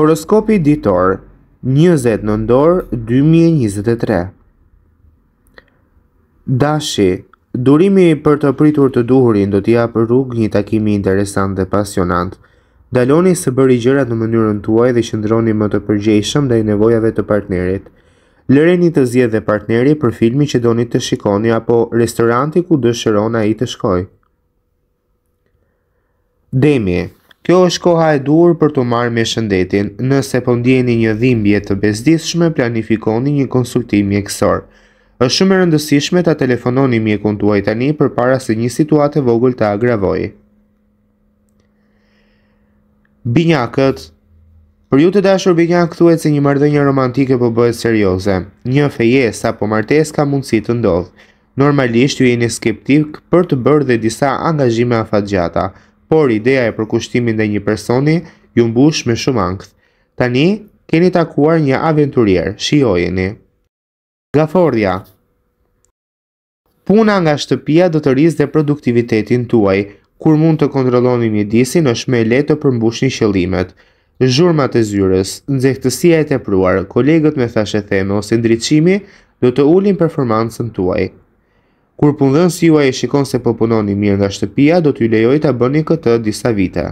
Horoskopi ditor, 20 nëndor, 2023 Dashi Durimi për të pritur të duhurin do t'ja për rrug një takimi interesant dhe pasionant. Daloni së bëri gjërat në mënyrën tuaj dhe qëndroni më të përgjeshëm dhe i nevojave të partnerit. Lëreni të zje dhe partneri për filmi që doni të shikoni apo restoranti ku dëshërona i të shkoj. Demi Kjo është koha e duhur për të marrë me shëndetin. Nëse po ndjeni një dhimbje të bezdisshme, planifikoni një konsultim mjekësor. Është shumë e rëndësishme ta telefononi mjekun tuaj tani përpara se një situatë vogël të agravojë. Binjakët Për ju të dashur binjak thuhet se një marrëdhënie romantike po bëhet serioze. Një fejes apo martesë ka mundësi të ndodhë. Normalisht ju jeni skeptik për të bërë dhe disa angazhime afatgjata. gjata por ideja e përkushtimit ndaj një personi ju mbush me shumë ankth. Tani keni takuar një aventurier, shijojeni. Gafordhja. Puna nga shtëpia do të rrisë dhe produktivitetin tuaj. Kur mund të kontrolloni mjedisin, është më lehtë të përmbushni qëllimet. Zhurmat e zyrës, nxehtësia e tepruar, kolegët me thashe theme ose ndriçimi do të ulin performancën tuaj. Kur punëdhënësi juaj e shikon se po punoni mirë nga shtëpia, do t'ju lejoj ta bëni këtë disa vite.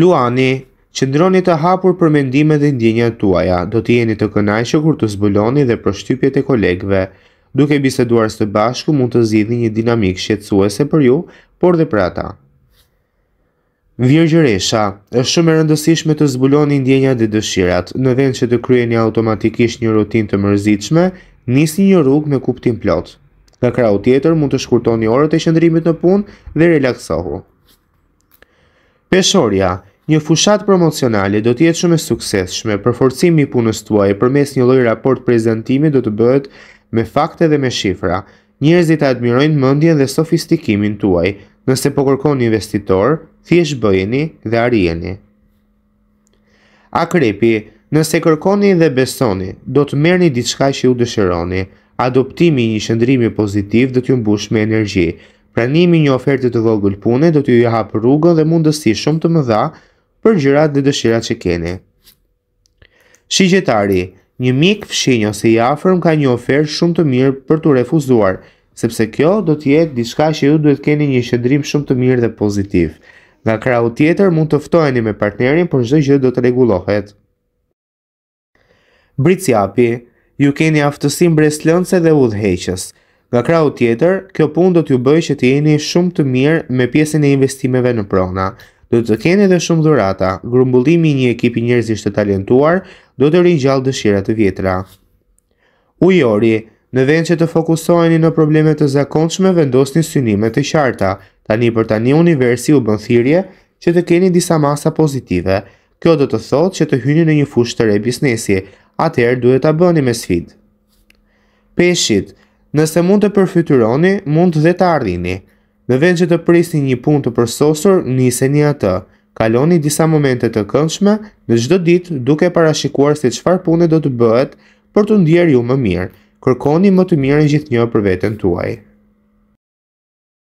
Luani, ndroni të hapur për mendime dhe ndjenja tuaja, do t'i jeni të kënajshë kur të zbuloni dhe për shtypjet e kolegve. Duke biseduar së bashku mund të zidhi një dinamik shqetsuese për ju, por dhe për ata. Virgjëresha, është shumë e rëndësishme të zbuloni ndjenja dhe dëshirat, në vend që të kryeni automatikisht një rutin të mërzitshme, nisni një rrugë me kuptim plot. Nga krau tjetër mund të shkurtoni orët e qëndrimit në punë dhe relaksohu. Peshorja, një fushat promocionale do të jetë shumë e suksesshme për forcimin e punës tuaj përmes një lloji raport prezantimi do të bëhet me fakte dhe me shifra. Njerëzit admirojnë mendjen dhe sofistikimin tuaj. Nëse po kërkon investitor, thjesht bëjeni dhe arrijeni. Akrepi, Nëse kërkoni dhe besoni, do të merrni diçka që ju dëshironi. Adoptimi i një shëndrimi pozitiv do t'ju mbush me energji. Pranimi një ofertit të vogël pune do t'ju hap rrugën dhe mundësi shumë të mëdha për gjërat dhe dëshirat që keni. Shigjetari, një mik, fshinj ose i afërm ka një ofertë shumë të mirë për t'u refuzuar, sepse kjo do të jetë diçka që ju duhet keni një shëndrim shumë të mirë dhe pozitiv. Nga krahu tjetër mund të ftoheni me partnerin, por çdo gjë do të rregullohet api, ju keni aftësim breslënse dhe udheqës. Nga krau tjetër, kjo pun do t'ju bëjë që t'jeni shumë të mirë me pjesën e investimeve në prona. Do të keni dhe shumë dhurata, grumbullimi një ekipi njerëzisht të talentuar, do të rinjallë dëshirat të vjetra. Ujori, në vend që të fokusoheni në problemet të zakonçme, vendosni synimet të qarta. Tani për tani universi u bën thirrje që të keni disa masa pozitive. Kjo do të thotë që të hyni në një fushë të re biznesi, atëherë duhet ta bëni me sfidë. Peshit, nëse mund të përfytyroni, mund dhe të ardhini. Në vend që të prisni një punë të përsosur, niseni atë. Kaloni disa momente të këndshme në çdo ditë duke parashikuar se çfarë pune do të bëhet për të ndjerë ju më mirë. Kërkoni më të mirën gjithnjë për veten tuaj.